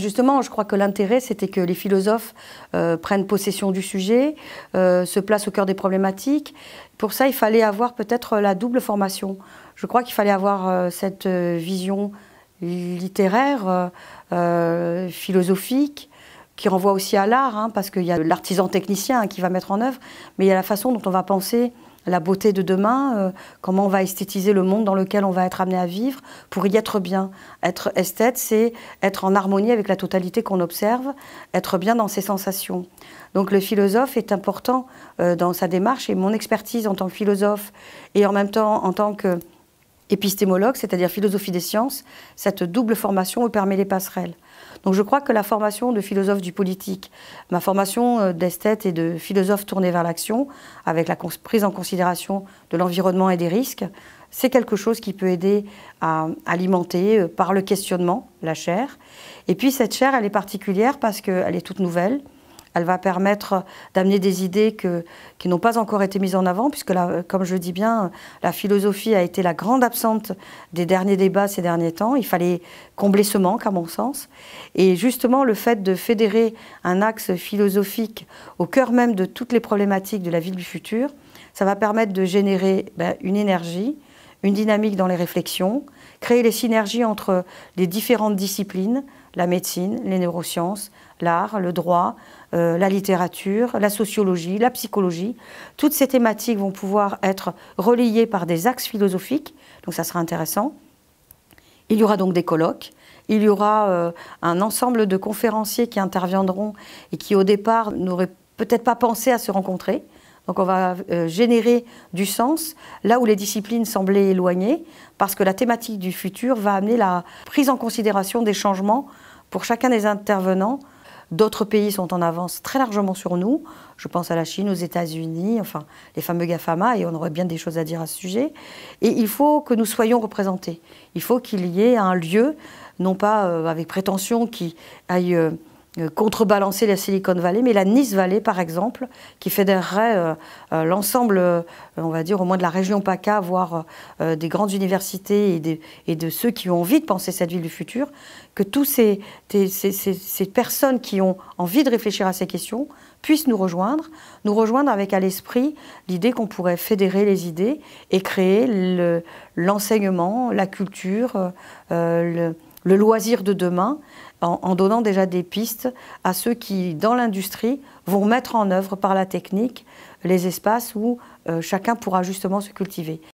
justement, je crois que l'intérêt, c'était que les philosophes euh, prennent possession du sujet, euh, se placent au cœur des problématiques. Pour ça, il fallait avoir peut-être euh, la double formation. Je crois qu'il fallait avoir cette vision littéraire, philosophique, qui renvoie aussi à l'art, hein, parce qu'il y a l'artisan technicien qui va mettre en œuvre, mais il y a la façon dont on va penser la beauté de demain, euh, comment on va esthétiser le monde dans lequel on va être amené à vivre pour y être bien. Être esthète, c'est être en harmonie avec la totalité qu'on observe, être bien dans ses sensations. Donc le philosophe est important euh, dans sa démarche et mon expertise en tant que philosophe et en même temps en tant qu'épistémologue, c'est-à-dire philosophie des sciences, cette double formation me permet les passerelles. Donc je crois que la formation de philosophe du politique, ma formation euh, d'esthète et de philosophe tournée vers l'action, avec la prise en considération de l'environnement et des risques, c'est quelque chose qui peut aider à alimenter euh, par le questionnement la chair. Et puis cette chair, elle est particulière parce qu'elle est toute nouvelle, elle va permettre d'amener des idées qui n'ont pas encore été mises en avant, puisque, euh, comme je dis bien, la philosophie a été la grande absente des derniers débats ces derniers temps. Il fallait combler ce manque, à mon sens. Et justement, le fait de fédérer un axe philosophique au cœur même de toutes les problématiques de la ville du futur, ça va permettre de générer ben, une énergie, une dynamique dans les réflexions, créer les synergies entre les différentes disciplines, la médecine, les neurosciences, l'art, le droit, euh, la littérature, la sociologie, la psychologie. Toutes ces thématiques vont pouvoir être reliées par des axes philosophiques, donc ça sera intéressant. Il y aura donc des colloques, il y aura euh, un ensemble de conférenciers qui interviendront et qui au départ n'auraient peut-être pas pensé à se rencontrer. Donc on va euh, générer du sens là où les disciplines semblaient éloignées, parce que la thématique du futur va amener la prise en considération des changements pour chacun des intervenants. D'autres pays sont en avance très largement sur nous. Je pense à la Chine, aux États-Unis, enfin les fameux GAFAMA, et on aurait bien des choses à dire à ce sujet. Et il faut que nous soyons représentés. Il faut qu'il y ait un lieu, non pas euh, avec prétention, qui aille euh, euh, contrebalancer la Silicon Valley, mais la Nice Valley, par exemple, qui fédérerait euh, euh, l'ensemble, on va dire, au moins de la région PACA, voire des grandes universités et, de ceux qui ont envie de penser cette ville du futur, que tous ces, personnes qui ont envie de réfléchir à ces questions puissent nous rejoindre, nous rejoindre avec à l'esprit l'idée qu'on pourrait fédérer les idées et créer l'enseignement, la culture, le le loisir de demain en, donnant déjà des pistes à ceux qui, dans l'industrie, vont mettre en œuvre par la technique les espaces où euh, chacun pourra justement se cultiver.